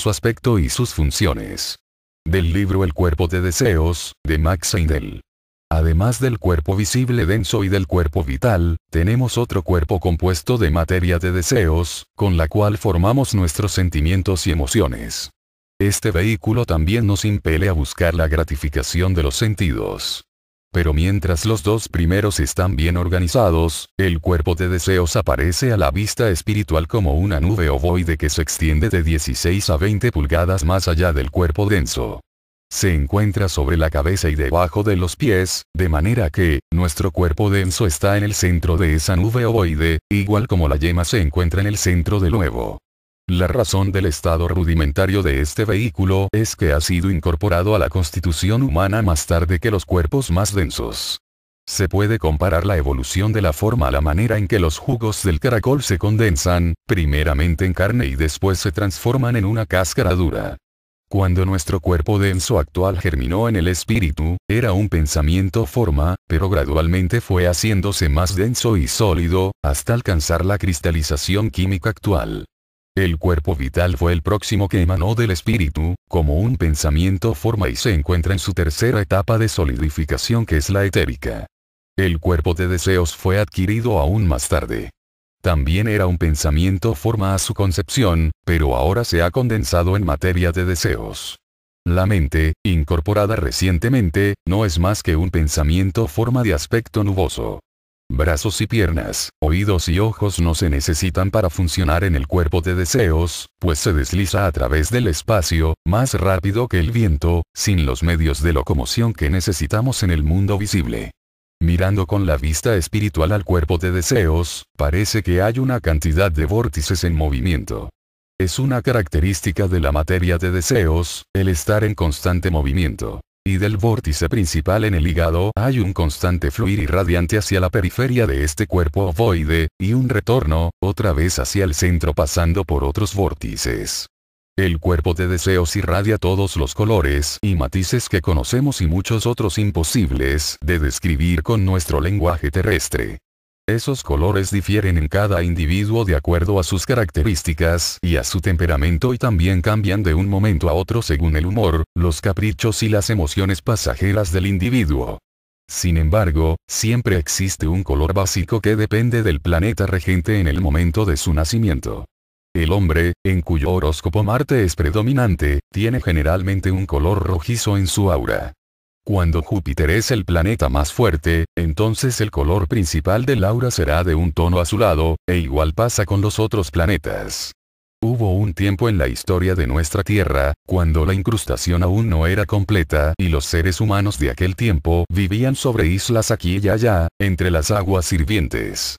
su aspecto y sus funciones. Del libro El cuerpo de deseos, de Max Heindel. Además del cuerpo visible denso y del cuerpo vital, tenemos otro cuerpo compuesto de materia de deseos, con la cual formamos nuestros sentimientos y emociones. Este vehículo también nos impele a buscar la gratificación de los sentidos. Pero mientras los dos primeros están bien organizados, el cuerpo de deseos aparece a la vista espiritual como una nube ovoide que se extiende de 16 a 20 pulgadas más allá del cuerpo denso. Se encuentra sobre la cabeza y debajo de los pies, de manera que, nuestro cuerpo denso está en el centro de esa nube ovoide, igual como la yema se encuentra en el centro del huevo. La razón del estado rudimentario de este vehículo es que ha sido incorporado a la constitución humana más tarde que los cuerpos más densos. Se puede comparar la evolución de la forma a la manera en que los jugos del caracol se condensan, primeramente en carne y después se transforman en una cáscara dura. Cuando nuestro cuerpo denso actual germinó en el espíritu, era un pensamiento forma, pero gradualmente fue haciéndose más denso y sólido, hasta alcanzar la cristalización química actual. El cuerpo vital fue el próximo que emanó del espíritu, como un pensamiento forma y se encuentra en su tercera etapa de solidificación que es la etérica. El cuerpo de deseos fue adquirido aún más tarde. También era un pensamiento forma a su concepción, pero ahora se ha condensado en materia de deseos. La mente, incorporada recientemente, no es más que un pensamiento forma de aspecto nuboso. Brazos y piernas, oídos y ojos no se necesitan para funcionar en el cuerpo de deseos, pues se desliza a través del espacio, más rápido que el viento, sin los medios de locomoción que necesitamos en el mundo visible. Mirando con la vista espiritual al cuerpo de deseos, parece que hay una cantidad de vórtices en movimiento. Es una característica de la materia de deseos, el estar en constante movimiento y del vórtice principal en el hígado hay un constante fluir irradiante hacia la periferia de este cuerpo ovoide, y un retorno, otra vez hacia el centro pasando por otros vórtices. El cuerpo de deseos irradia todos los colores y matices que conocemos y muchos otros imposibles de describir con nuestro lenguaje terrestre. Esos colores difieren en cada individuo de acuerdo a sus características y a su temperamento y también cambian de un momento a otro según el humor, los caprichos y las emociones pasajeras del individuo. Sin embargo, siempre existe un color básico que depende del planeta regente en el momento de su nacimiento. El hombre, en cuyo horóscopo Marte es predominante, tiene generalmente un color rojizo en su aura. Cuando Júpiter es el planeta más fuerte, entonces el color principal de Laura será de un tono azulado, e igual pasa con los otros planetas. Hubo un tiempo en la historia de nuestra Tierra, cuando la incrustación aún no era completa y los seres humanos de aquel tiempo vivían sobre islas aquí y allá, entre las aguas hirvientes.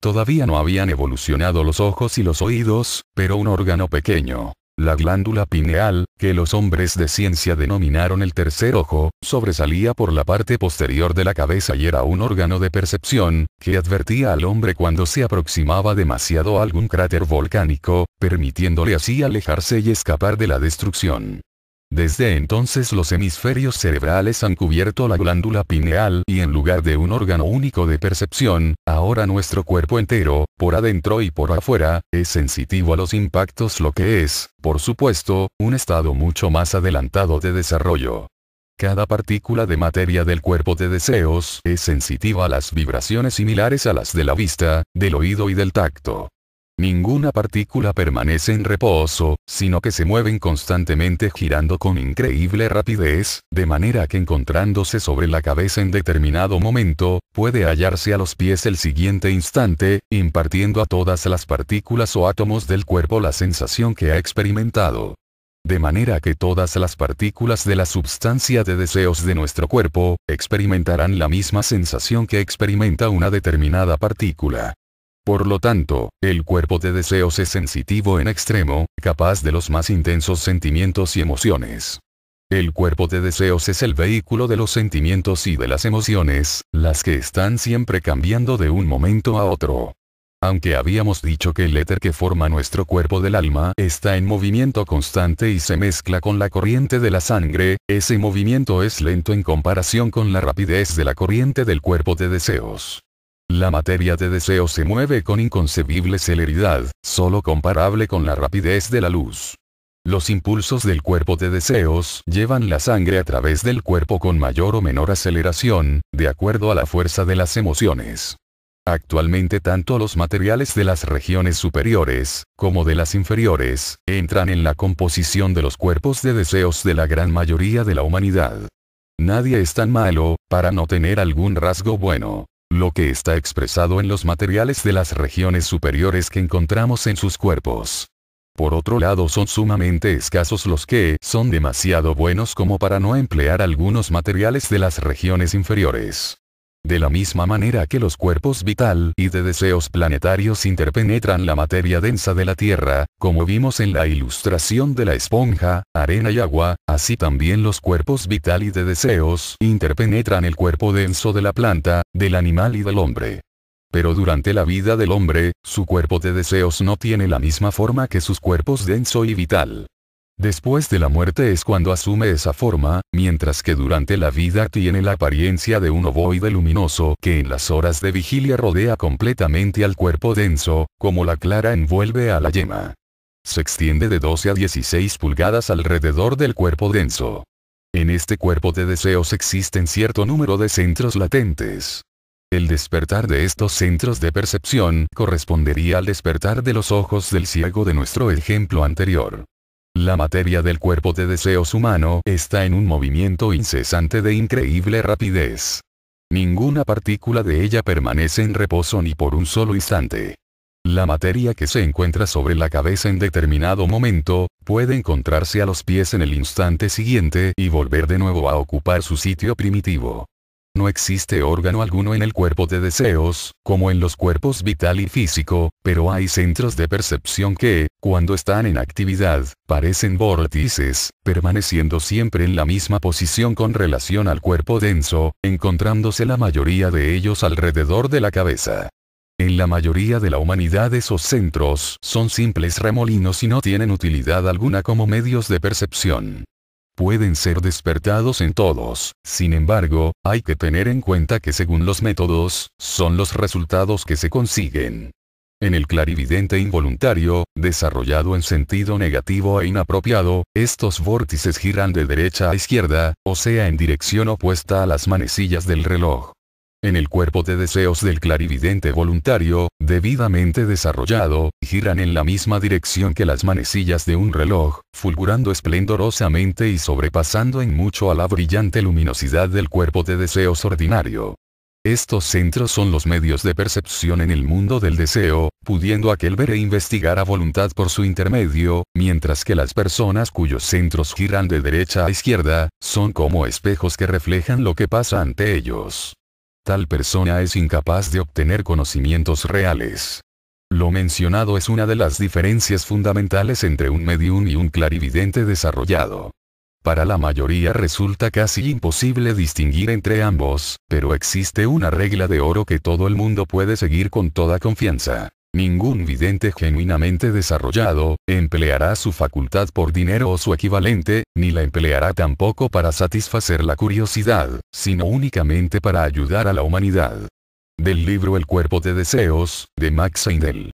Todavía no habían evolucionado los ojos y los oídos, pero un órgano pequeño, la glándula pineal, que los hombres de ciencia denominaron el tercer ojo, sobresalía por la parte posterior de la cabeza y era un órgano de percepción, que advertía al hombre cuando se aproximaba demasiado a algún cráter volcánico, permitiéndole así alejarse y escapar de la destrucción. Desde entonces los hemisferios cerebrales han cubierto la glándula pineal y en lugar de un órgano único de percepción, ahora nuestro cuerpo entero, por adentro y por afuera, es sensitivo a los impactos lo que es, por supuesto, un estado mucho más adelantado de desarrollo. Cada partícula de materia del cuerpo de deseos es sensitiva a las vibraciones similares a las de la vista, del oído y del tacto. Ninguna partícula permanece en reposo, sino que se mueven constantemente girando con increíble rapidez, de manera que encontrándose sobre la cabeza en determinado momento, puede hallarse a los pies el siguiente instante, impartiendo a todas las partículas o átomos del cuerpo la sensación que ha experimentado. De manera que todas las partículas de la substancia de deseos de nuestro cuerpo, experimentarán la misma sensación que experimenta una determinada partícula. Por lo tanto, el cuerpo de deseos es sensitivo en extremo, capaz de los más intensos sentimientos y emociones. El cuerpo de deseos es el vehículo de los sentimientos y de las emociones, las que están siempre cambiando de un momento a otro. Aunque habíamos dicho que el éter que forma nuestro cuerpo del alma está en movimiento constante y se mezcla con la corriente de la sangre, ese movimiento es lento en comparación con la rapidez de la corriente del cuerpo de deseos. La materia de deseo se mueve con inconcebible celeridad, solo comparable con la rapidez de la luz. Los impulsos del cuerpo de deseos llevan la sangre a través del cuerpo con mayor o menor aceleración, de acuerdo a la fuerza de las emociones. Actualmente tanto los materiales de las regiones superiores, como de las inferiores, entran en la composición de los cuerpos de deseos de la gran mayoría de la humanidad. Nadie es tan malo, para no tener algún rasgo bueno lo que está expresado en los materiales de las regiones superiores que encontramos en sus cuerpos. Por otro lado son sumamente escasos los que son demasiado buenos como para no emplear algunos materiales de las regiones inferiores. De la misma manera que los cuerpos vital y de deseos planetarios interpenetran la materia densa de la Tierra, como vimos en la ilustración de la esponja, arena y agua, así también los cuerpos vital y de deseos interpenetran el cuerpo denso de la planta, del animal y del hombre. Pero durante la vida del hombre, su cuerpo de deseos no tiene la misma forma que sus cuerpos denso y vital. Después de la muerte es cuando asume esa forma, mientras que durante la vida tiene la apariencia de un ovoide luminoso que en las horas de vigilia rodea completamente al cuerpo denso, como la clara envuelve a la yema. Se extiende de 12 a 16 pulgadas alrededor del cuerpo denso. En este cuerpo de deseos existen cierto número de centros latentes. El despertar de estos centros de percepción correspondería al despertar de los ojos del ciego de nuestro ejemplo anterior. La materia del cuerpo de deseos humano está en un movimiento incesante de increíble rapidez. Ninguna partícula de ella permanece en reposo ni por un solo instante. La materia que se encuentra sobre la cabeza en determinado momento, puede encontrarse a los pies en el instante siguiente y volver de nuevo a ocupar su sitio primitivo. No existe órgano alguno en el cuerpo de deseos, como en los cuerpos vital y físico, pero hay centros de percepción que, cuando están en actividad, parecen vórtices, permaneciendo siempre en la misma posición con relación al cuerpo denso, encontrándose la mayoría de ellos alrededor de la cabeza. En la mayoría de la humanidad esos centros son simples remolinos y no tienen utilidad alguna como medios de percepción pueden ser despertados en todos. Sin embargo, hay que tener en cuenta que según los métodos, son los resultados que se consiguen. En el clarividente involuntario, desarrollado en sentido negativo e inapropiado, estos vórtices giran de derecha a izquierda, o sea en dirección opuesta a las manecillas del reloj en el cuerpo de deseos del clarividente voluntario, debidamente desarrollado, giran en la misma dirección que las manecillas de un reloj, fulgurando esplendorosamente y sobrepasando en mucho a la brillante luminosidad del cuerpo de deseos ordinario. Estos centros son los medios de percepción en el mundo del deseo, pudiendo aquel ver e investigar a voluntad por su intermedio, mientras que las personas cuyos centros giran de derecha a izquierda, son como espejos que reflejan lo que pasa ante ellos. Tal persona es incapaz de obtener conocimientos reales. Lo mencionado es una de las diferencias fundamentales entre un medium y un clarividente desarrollado. Para la mayoría resulta casi imposible distinguir entre ambos, pero existe una regla de oro que todo el mundo puede seguir con toda confianza. Ningún vidente genuinamente desarrollado, empleará su facultad por dinero o su equivalente, ni la empleará tampoco para satisfacer la curiosidad, sino únicamente para ayudar a la humanidad. Del libro El cuerpo de deseos, de Max Seidel.